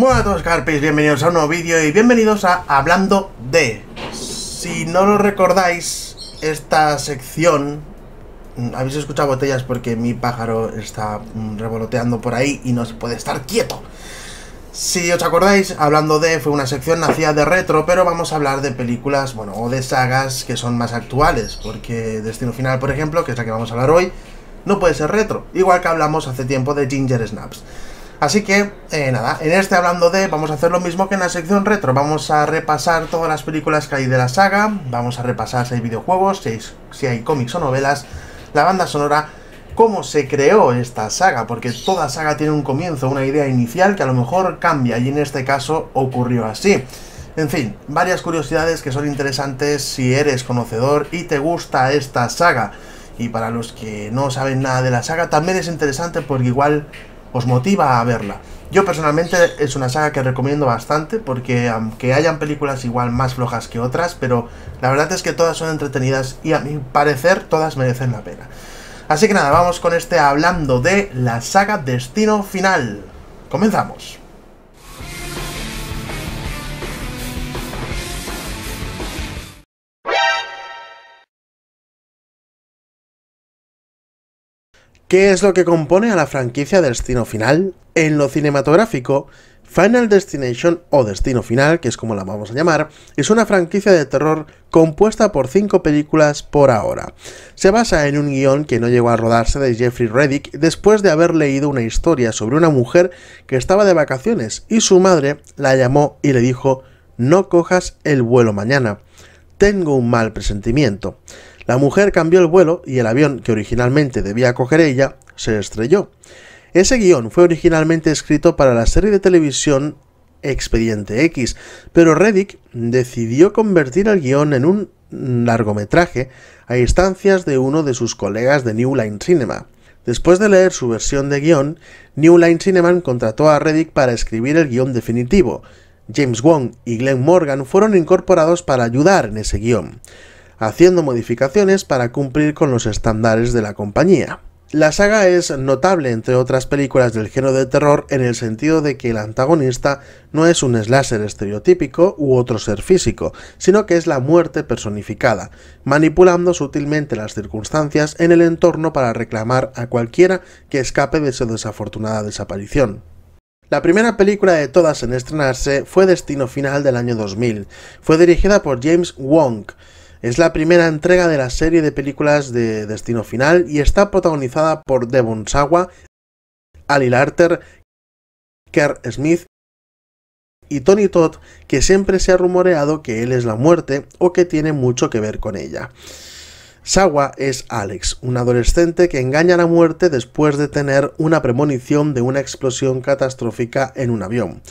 Hola a todos carpes, bienvenidos a un nuevo vídeo y bienvenidos a Hablando de... Si no lo recordáis, esta sección... Habéis escuchado botellas porque mi pájaro está revoloteando por ahí y no se puede estar quieto. Si os acordáis, Hablando de fue una sección nacida de retro, pero vamos a hablar de películas, bueno, o de sagas que son más actuales, porque Destino Final, por ejemplo, que es la que vamos a hablar hoy, no puede ser retro, igual que hablamos hace tiempo de Ginger Snaps. Así que, eh, nada, en este hablando de, vamos a hacer lo mismo que en la sección retro. Vamos a repasar todas las películas que hay de la saga, vamos a repasar si hay videojuegos, si hay, si hay cómics o novelas, la banda sonora, cómo se creó esta saga, porque toda saga tiene un comienzo, una idea inicial que a lo mejor cambia y en este caso ocurrió así. En fin, varias curiosidades que son interesantes si eres conocedor y te gusta esta saga. Y para los que no saben nada de la saga, también es interesante porque igual os motiva a verla. Yo personalmente es una saga que recomiendo bastante porque aunque hayan películas igual más flojas que otras, pero la verdad es que todas son entretenidas y a mi parecer todas merecen la pena. Así que nada, vamos con este hablando de la saga Destino Final. Comenzamos. ¿Qué es lo que compone a la franquicia Destino Final? En lo cinematográfico, Final Destination o Destino Final, que es como la vamos a llamar, es una franquicia de terror compuesta por cinco películas por ahora. Se basa en un guión que no llegó a rodarse de Jeffrey Reddick después de haber leído una historia sobre una mujer que estaba de vacaciones y su madre la llamó y le dijo no cojas el vuelo mañana. Tengo un mal presentimiento. La mujer cambió el vuelo y el avión que originalmente debía coger ella se estrelló. Ese guión fue originalmente escrito para la serie de televisión Expediente X, pero Reddick decidió convertir el guión en un largometraje a instancias de uno de sus colegas de New Line Cinema. Después de leer su versión de guión, New Line Cinema contrató a Reddick para escribir el guión definitivo. James Wong y Glenn Morgan fueron incorporados para ayudar en ese guión haciendo modificaciones para cumplir con los estándares de la compañía. La saga es notable entre otras películas del género de terror en el sentido de que el antagonista no es un slasher estereotípico u otro ser físico, sino que es la muerte personificada, manipulando sutilmente las circunstancias en el entorno para reclamar a cualquiera que escape de su desafortunada desaparición. La primera película de todas en estrenarse fue Destino Final del año 2000. Fue dirigida por James Wong, es la primera entrega de la serie de películas de Destino Final y está protagonizada por Devon Sawa, Ali Larter, Kerr Smith y Tony Todd, que siempre se ha rumoreado que él es la muerte o que tiene mucho que ver con ella. Sawa es Alex, un adolescente que engaña a la muerte después de tener una premonición de una explosión catastrófica en un avión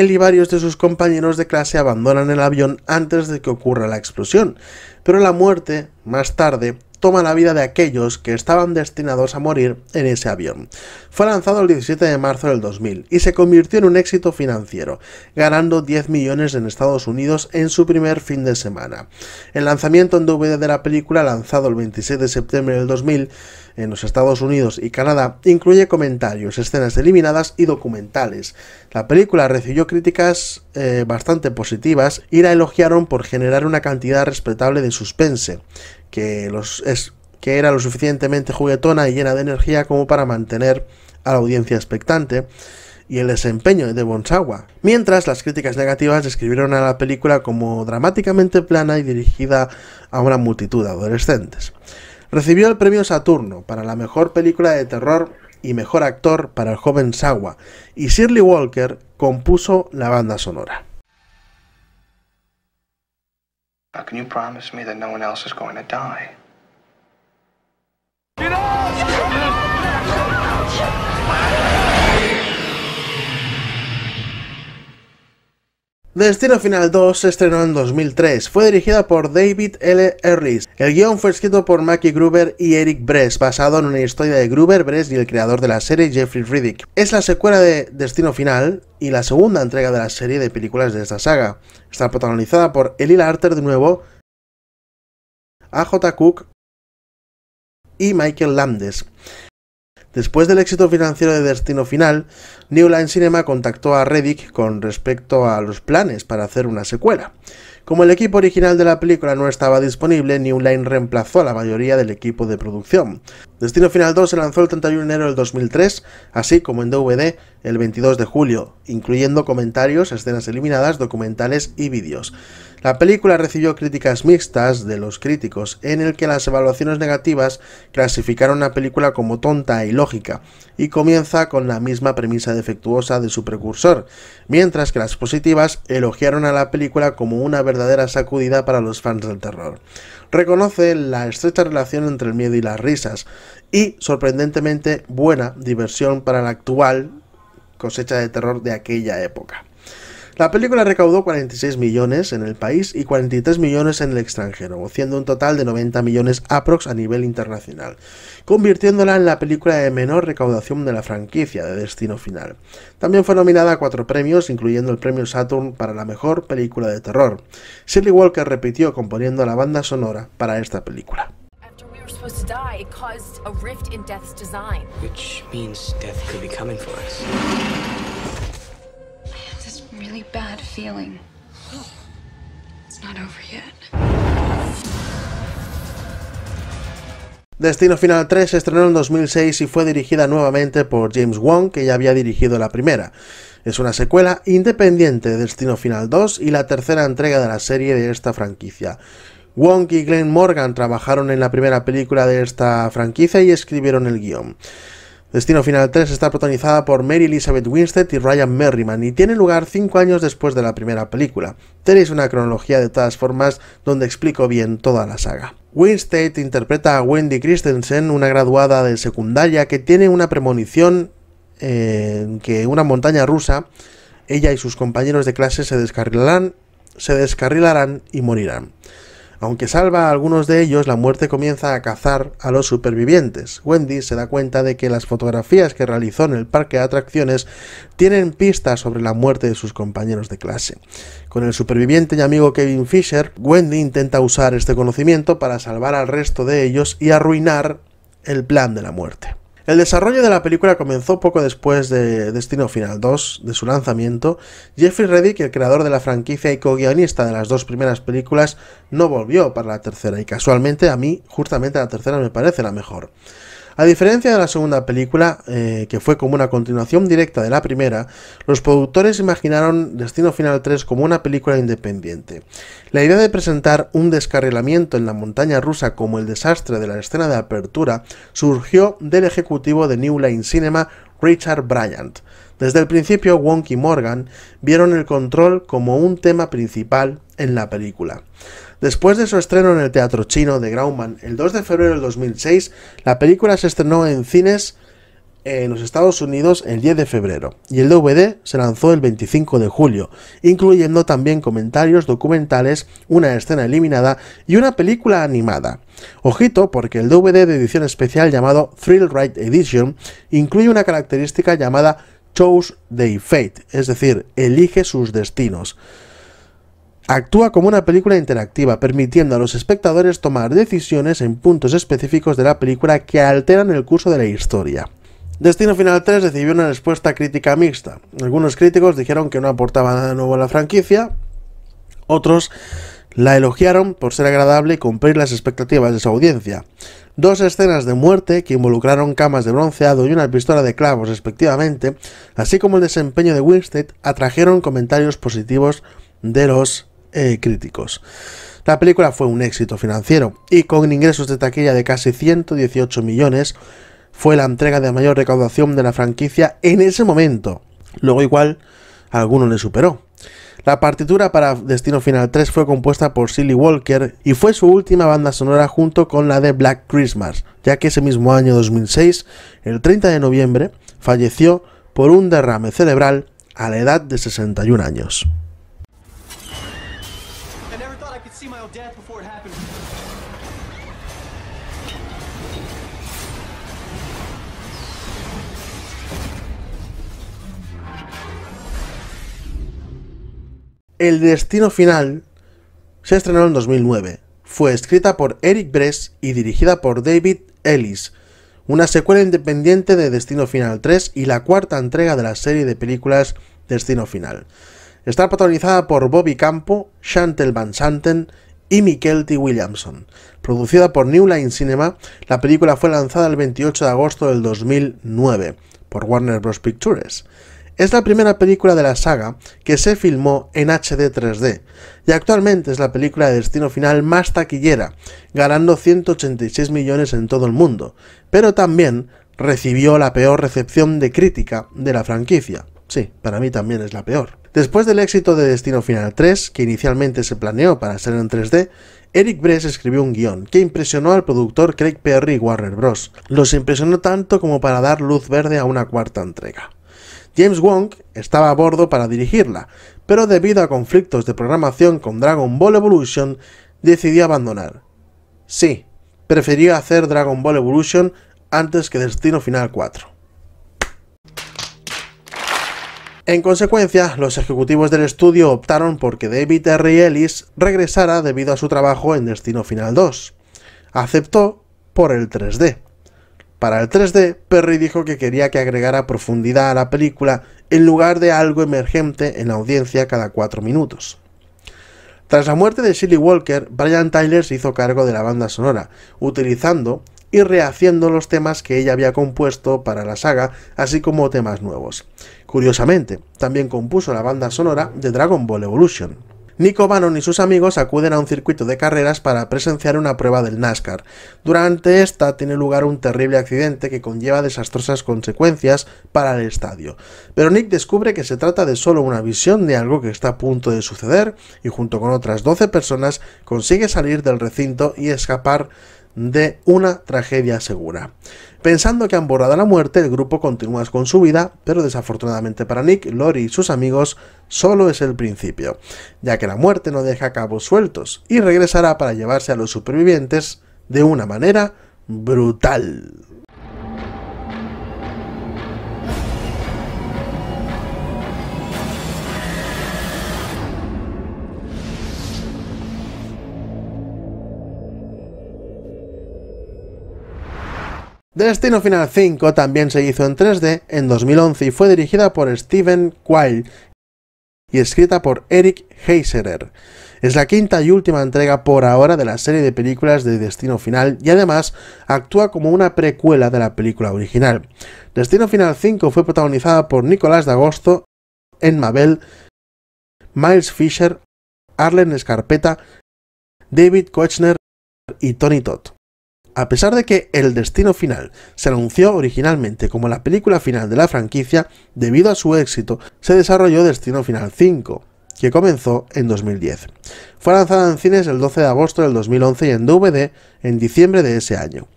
él y varios de sus compañeros de clase abandonan el avión antes de que ocurra la explosión, pero la muerte, más tarde, toma la vida de aquellos que estaban destinados a morir en ese avión. Fue lanzado el 17 de marzo del 2000 y se convirtió en un éxito financiero, ganando 10 millones en Estados Unidos en su primer fin de semana. El lanzamiento en DVD de la película, lanzado el 26 de septiembre del 2000 en los Estados Unidos y Canadá, incluye comentarios, escenas eliminadas y documentales. La película recibió críticas eh, bastante positivas y la elogiaron por generar una cantidad respetable de suspense que, era lo suficientemente juguetona y llena de energía como para mantener a la audiencia expectante y el desempeño de Bonsawa. Mientras las críticas negativas describieron a la película como dramáticamente plana y dirigida a una multitud de adolescentes. Recibió el premio Saturno para la mejor película de terror y mejor actor para el joven Sawa, y Shirley Walker compuso la banda sonora. How can you promise me that no one else is going to die? Get out! Get out! Get Destino Final 2 se estrenó en 2003. Fue dirigida por David L. Harris. El guión fue escrito por Mackie Gruber y Eric Bress, basado en una historia de Gruber, Bress y el creador de la serie Jeffrey Riddick. Es la secuela de Destino Final y la segunda entrega de la serie de películas de esta saga. Está protagonizada por elila Arter de nuevo, A.J. Cook y Michael Landes. Después del éxito financiero de Destino Final, New Line Cinema contactó a Reddick con respecto a los planes para hacer una secuela. Como el equipo original de la película no estaba disponible, New Line reemplazó a la mayoría del equipo de producción. Destino Final 2 se lanzó el 31 de enero del 2003, así como en DVD el 22 de julio, incluyendo comentarios, escenas eliminadas, documentales y vídeos. La película recibió críticas mixtas de los críticos, en el que las evaluaciones negativas clasificaron la película como tonta e ilógica, y comienza con la misma premisa defectuosa de su precursor, mientras que las positivas elogiaron a la película como una verdadera sacudida para los fans del terror. Reconoce la estrecha relación entre el miedo y las risas, y sorprendentemente buena diversión para la actual cosecha de terror de aquella época. La película recaudó 46 millones en el país y 43 millones en el extranjero, siendo un total de 90 millones aprox a nivel internacional, convirtiéndola en la película de menor recaudación de la franquicia de Destino Final. También fue nominada a cuatro premios, incluyendo el premio Saturn para la mejor película de terror. Shirley Walker repitió componiendo la banda sonora para esta película. Which means Death could be coming for us. It's not over yet. Destino Final 3 se estrenó en 2006 y fue dirigida nuevamente por James Wong, que ya había dirigido la primera. Es una secuela independiente de Destino Final 2 y la tercera entrega de la serie de esta franquicia. Wong y Glenn Morgan trabajaron en la primera película de esta franquicia y escribieron el guión. Destino Final 3 está protagonizada por Mary Elizabeth Winstead y Ryan Merriman y tiene lugar 5 años después de la primera película. Tenéis una cronología de todas formas donde explico bien toda la saga. Winstead interpreta a Wendy Christensen, una graduada de secundaria que tiene una premonición en eh, que una montaña rusa, ella y sus compañeros de clase se se descarrilarán y morirán. Aunque salva a algunos de ellos, la muerte comienza a cazar a los supervivientes. Wendy se da cuenta de que las fotografías que realizó en el parque de atracciones tienen pistas sobre la muerte de sus compañeros de clase. Con el superviviente y amigo Kevin Fisher, Wendy intenta usar este conocimiento para salvar al resto de ellos y arruinar el plan de la muerte. El desarrollo de la película comenzó poco después de Destino Final 2, de su lanzamiento. Jeffrey Reddick, el creador de la franquicia y co-guionista de las dos primeras películas, no volvió para la tercera y casualmente a mí, justamente la tercera me parece la mejor. A diferencia de la segunda película, eh, que fue como una continuación directa de la primera, los productores imaginaron Destino Final 3 como una película independiente. La idea de presentar un descarrilamiento en la montaña rusa como el desastre de la escena de apertura surgió del ejecutivo de New Line Cinema, Richard Bryant. Desde el principio, Wonky Morgan vieron el control como un tema principal en la película. Después de su estreno en el Teatro Chino de Grauman el 2 de febrero del 2006, la película se estrenó en cines en los Estados Unidos el 10 de febrero y el DVD se lanzó el 25 de julio, incluyendo también comentarios documentales, una escena eliminada y una película animada. Ojito porque el DVD de edición especial llamado Thrill Ride Edition incluye una característica llamada Choose Day Fate, es decir, elige sus destinos. Actúa como una película interactiva, permitiendo a los espectadores tomar decisiones en puntos específicos de la película que alteran el curso de la historia. Destino Final 3 recibió una respuesta crítica mixta. Algunos críticos dijeron que no aportaba nada nuevo a la franquicia, otros la elogiaron por ser agradable y cumplir las expectativas de su audiencia. Dos escenas de muerte que involucraron camas de bronceado y una pistola de clavos respectivamente, así como el desempeño de Winstead, atrajeron comentarios positivos de los eh, críticos. La película fue un éxito financiero y con ingresos de taquilla de casi 118 millones fue la entrega de mayor recaudación de la franquicia en ese momento. Luego igual alguno le superó. La partitura para Destino Final 3 fue compuesta por Silly Walker y fue su última banda sonora junto con la de Black Christmas, ya que ese mismo año 2006, el 30 de noviembre, falleció por un derrame cerebral a la edad de 61 años. El Destino Final se estrenó en 2009. Fue escrita por Eric Bress y dirigida por David Ellis, una secuela independiente de Destino Final 3 y la cuarta entrega de la serie de películas Destino Final. Está protagonizada por Bobby Campo, Chantel Van Santen y Mikel T. Williamson. Producida por New Line Cinema, la película fue lanzada el 28 de agosto del 2009 por Warner Bros. Pictures. Es la primera película de la saga que se filmó en HD 3D y actualmente es la película de destino final más taquillera, ganando 186 millones en todo el mundo, pero también recibió la peor recepción de crítica de la franquicia. Sí, para mí también es la peor. Después del éxito de Destino Final 3, que inicialmente se planeó para ser en 3D, Eric Bress escribió un guión que impresionó al productor Craig Perry y Warner Bros. Los impresionó tanto como para dar luz verde a una cuarta entrega. James Wong estaba a bordo para dirigirla, pero debido a conflictos de programación con Dragon Ball Evolution, decidió abandonar. Sí, prefirió hacer Dragon Ball Evolution antes que Destino Final 4. En consecuencia, los ejecutivos del estudio optaron por que David R. Ellis regresara debido a su trabajo en Destino Final 2. Aceptó por el 3D. Para el 3D, Perry dijo que quería que agregara profundidad a la película en lugar de algo emergente en la audiencia cada 4 minutos. Tras la muerte de Shelley Walker, Brian Tyler se hizo cargo de la banda sonora, utilizando y rehaciendo los temas que ella había compuesto para la saga, así como temas nuevos. Curiosamente, también compuso la banda sonora de Dragon Ball Evolution. Nico Bannon y sus amigos acuden a un circuito de carreras para presenciar una prueba del NASCAR. Durante esta tiene lugar un terrible accidente que conlleva desastrosas consecuencias para el estadio. Pero Nick descubre que se trata de solo una visión de algo que está a punto de suceder y junto con otras 12 personas consigue salir del recinto y escapar de una tragedia segura. Pensando que han borrado la muerte, el grupo continúa con su vida, pero desafortunadamente para Nick, Lori y sus amigos solo es el principio, ya que la muerte no deja cabos sueltos y regresará para llevarse a los supervivientes de una manera brutal. Destino Final 5 también se hizo en 3D en 2011 y fue dirigida por Steven Quayle y escrita por Eric Heiserer. Es la quinta y última entrega por ahora de la serie de películas de Destino Final y además actúa como una precuela de la película original. Destino Final 5 fue protagonizada por Nicolás D'Agosto, Emma Bell, Miles Fisher, Arlen Escarpeta, David Kochner y Tony Todd. A pesar de que El Destino Final se anunció originalmente como la película final de la franquicia, debido a su éxito se desarrolló Destino Final 5, que comenzó en 2010. Fue lanzada en cines el 12 de agosto del 2011 y en DVD en diciembre de ese año.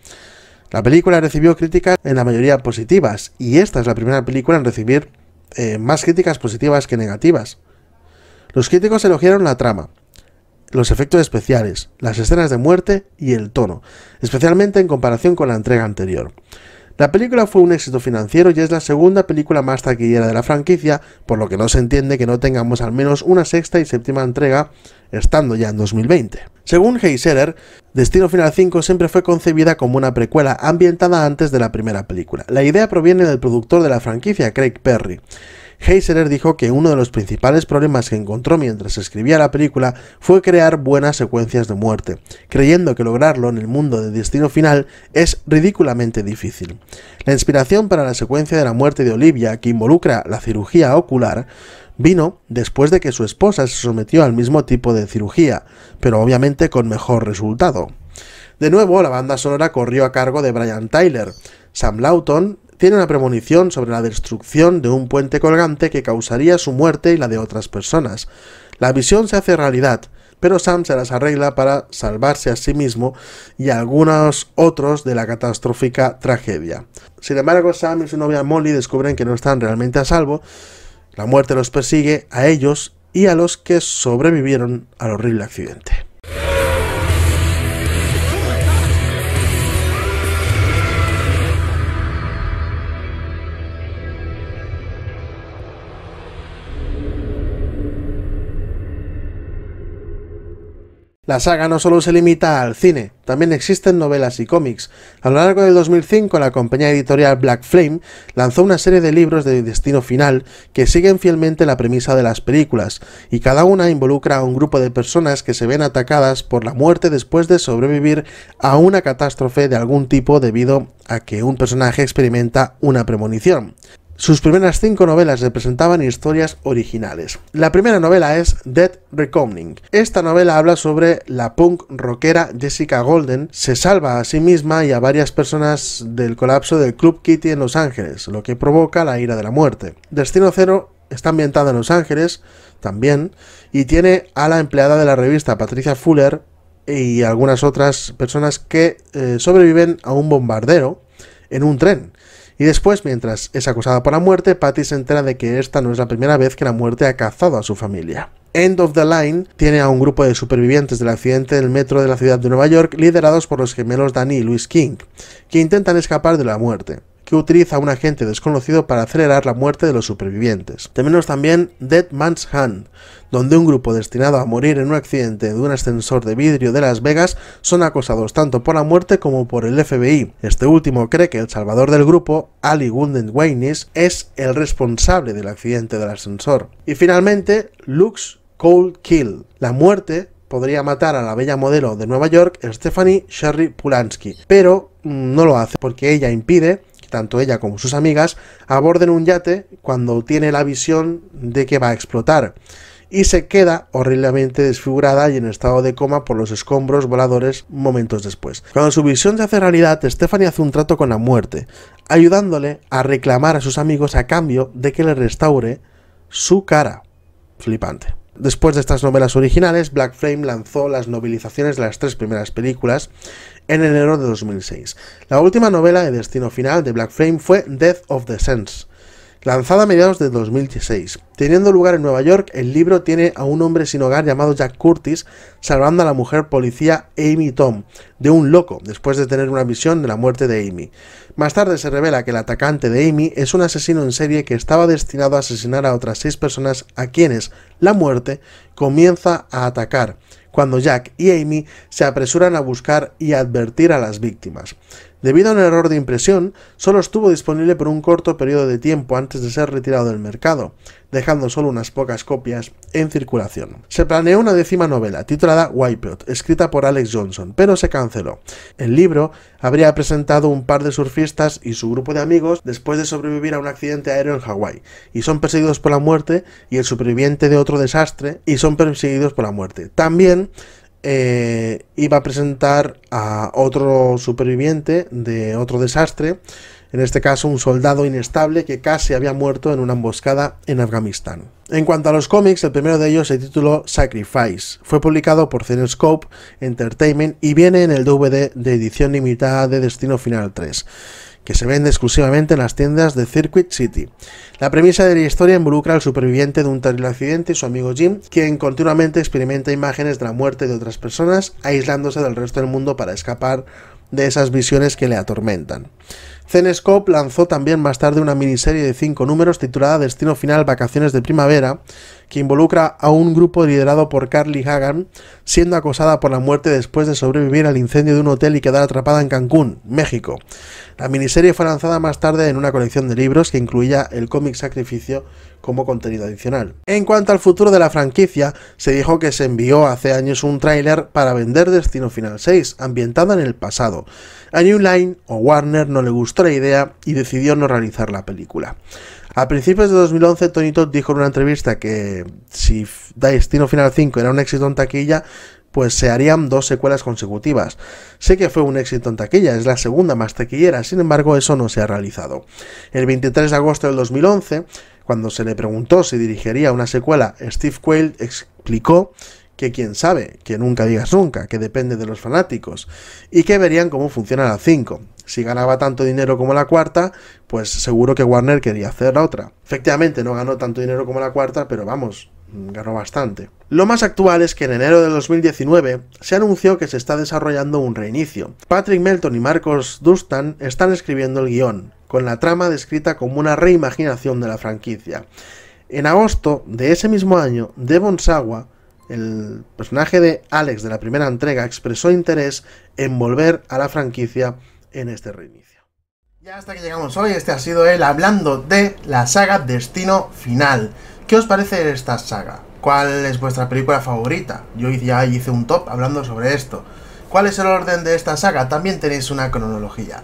La película recibió críticas en la mayoría positivas, y esta es la primera película en recibir eh, más críticas positivas que negativas. Los críticos elogiaron la trama, los efectos especiales, las escenas de muerte y el tono, especialmente en comparación con la entrega anterior. La película fue un éxito financiero y es la segunda película más taquillera de la franquicia, por lo que no se entiende que no tengamos al menos una sexta y séptima entrega estando ya en 2020. Según Heiserer, Destino Final 5 siempre fue concebida como una precuela ambientada antes de la primera película. La idea proviene del productor de la franquicia, Craig Perry. Heiseler dijo que uno de los principales problemas que encontró mientras escribía la película fue crear buenas secuencias de muerte, creyendo que lograrlo en el mundo de Destino Final es ridículamente difícil. La inspiración para la secuencia de la muerte de Olivia, que involucra la cirugía ocular, vino después de que su esposa se sometió al mismo tipo de cirugía, pero obviamente con mejor resultado. De nuevo, la banda sonora corrió a cargo de Brian Tyler, Sam Lawton, tiene una premonición sobre la destrucción de un puente colgante que causaría su muerte y la de otras personas. La visión se hace realidad, pero Sam se las arregla para salvarse a sí mismo y a algunos otros de la catastrófica tragedia. Sin embargo, Sam y su novia Molly descubren que no están realmente a salvo, la muerte los persigue a ellos y a los que sobrevivieron al horrible accidente. La saga no solo se limita al cine, también existen novelas y cómics. A lo largo del 2005, la compañía editorial Black Flame lanzó una serie de libros de destino final que siguen fielmente la premisa de las películas, y cada una involucra a un grupo de personas que se ven atacadas por la muerte después de sobrevivir a una catástrofe de algún tipo debido a que un personaje experimenta una premonición. Sus primeras cinco novelas representaban historias originales. La primera novela es Dead Reckoning. Esta novela habla sobre la punk rockera Jessica Golden. Se salva a sí misma y a varias personas del colapso del Club Kitty en Los Ángeles, lo que provoca la ira de la muerte. Destino Cero está ambientado en Los Ángeles, también, y tiene a la empleada de la revista Patricia Fuller y algunas otras personas que eh, sobreviven a un bombardero en un tren y después, mientras es acusada por la muerte, Patty se entera de que esta no es la primera vez que la muerte ha cazado a su familia. End of the Line tiene a un grupo de supervivientes del accidente del metro de la ciudad de Nueva York liderados por los gemelos Danny y Louis King, que intentan escapar de la muerte que utiliza a un agente desconocido para acelerar la muerte de los supervivientes. Tenemos también Dead Man's Hand, donde un grupo destinado a morir en un accidente de un ascensor de vidrio de Las Vegas son acosados tanto por la muerte como por el FBI. Este último cree que el salvador del grupo, Ali Wounded es el responsable del accidente del ascensor. Y finalmente, Lux Cold Kill. La muerte podría matar a la bella modelo de Nueva York, Stephanie Sherry Pulansky, pero mm, no lo hace porque ella impide tanto ella como sus amigas, aborden un yate cuando tiene la visión de que va a explotar y se queda horriblemente desfigurada y en estado de coma por los escombros voladores momentos después. Cuando su visión se hace realidad, Stephanie hace un trato con la muerte, ayudándole a reclamar a sus amigos a cambio de que le restaure su cara. Flipante. Después de estas novelas originales, Black Flame lanzó las novelizaciones de las tres primeras películas en enero de 2006. La última novela de destino final de Black Flame fue Death of the Sense, Lanzada a mediados de 2016. Teniendo lugar en Nueva York, el libro tiene a un hombre sin hogar llamado Jack Curtis salvando a la mujer policía Amy Tom de un loco después de tener una visión de la muerte de Amy. Más tarde se revela que el atacante de Amy es un asesino en serie que estaba destinado a asesinar a otras seis personas a quienes la muerte comienza a atacar, cuando Jack y Amy se apresuran a buscar y advertir a las víctimas. Debido a un error de impresión, solo estuvo disponible por un corto periodo de tiempo antes de ser retirado del mercado, dejando solo unas pocas copias en circulación. Se planeó una décima novela, titulada Wipeout, escrita por Alex Johnson, pero se canceló. El libro habría presentado un par de surfistas y su grupo de amigos después de sobrevivir a un accidente aéreo en Hawái, y son perseguidos por la muerte, y el superviviente de otro desastre, y son perseguidos por la muerte. También eh, iba a presentar a otro superviviente de otro desastre, en este caso un soldado inestable que casi había muerto en una emboscada en Afganistán. En cuanto a los cómics, el primero de ellos se tituló Sacrifice. Fue publicado por Cinescope Entertainment y viene en el DVD de edición limitada de Destino Final 3 que se vende exclusivamente en las tiendas de Circuit City. La premisa de la historia involucra al superviviente de un terrible accidente y su amigo Jim, quien continuamente experimenta imágenes de la muerte de otras personas, aislándose del resto del mundo para escapar de esas visiones que le atormentan. Cinescope lanzó también más tarde una miniserie de cinco números titulada Destino Final Vacaciones de Primavera, que involucra a un grupo liderado por Carly Hagan, siendo acosada por la muerte después de sobrevivir al incendio de un hotel y quedar atrapada en Cancún, México. La miniserie fue lanzada más tarde en una colección de libros que incluía el cómic Sacrificio como contenido adicional. En cuanto al futuro de la franquicia, se dijo que se envió hace años un tráiler para vender Destino Final 6, ambientada en el pasado. A New Line o Warner no le gustó la idea y decidió no realizar la película. A principios de 2011, Tony Todd dijo en una entrevista que si Destino Final 5 era un éxito en taquilla, pues se harían dos secuelas consecutivas. Sé que fue un éxito en taquilla, es la segunda más taquillera, sin embargo eso no se ha realizado. El 23 de agosto del 2011, cuando se le preguntó si dirigiría una secuela, Steve Quayle explicó que quién sabe, que nunca digas nunca, que depende de los fanáticos, y que verían cómo funciona la 5. Si ganaba tanto dinero como la cuarta, pues seguro que Warner quería hacer la otra. Efectivamente, no ganó tanto dinero como la cuarta, pero vamos, ganó bastante. Lo más actual es que en enero de 2019 se anunció que se está desarrollando un reinicio. Patrick Melton y Marcos Dustan están escribiendo el guión, con la trama descrita como una reimaginación de la franquicia. En agosto de ese mismo año, Devon Sawa, el personaje de Alex de la primera entrega, expresó interés en volver a la franquicia en este reinicio. Ya hasta que llegamos hoy, este ha sido él hablando de la saga Destino Final. ¿Qué os parece esta saga? ¿Cuál es vuestra película favorita? Yo ya hice un top hablando sobre esto. ¿Cuál es el orden de esta saga? También tenéis una cronología.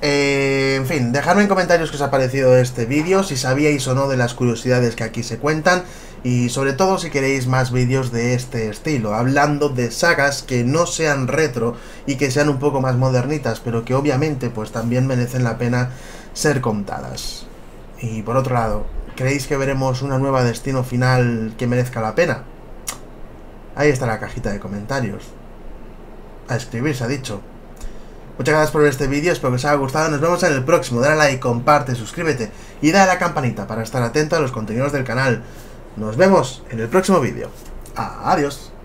Eh, en fin, dejadme en comentarios qué os ha parecido este vídeo, si sabíais o no de las curiosidades que aquí se cuentan y sobre todo si queréis más vídeos de este estilo, hablando de sagas que no sean retro y que sean un poco más modernitas, pero que obviamente pues también merecen la pena ser contadas. Y por otro lado, ¿Creéis que veremos una nueva destino final que merezca la pena? Ahí está la cajita de comentarios. A escribir, se ha dicho. Muchas gracias por ver este vídeo, espero que os haya gustado, nos vemos en el próximo, dale like, comparte, suscríbete y dale a la campanita para estar atento a los contenidos del canal. Nos vemos en el próximo vídeo. Adiós.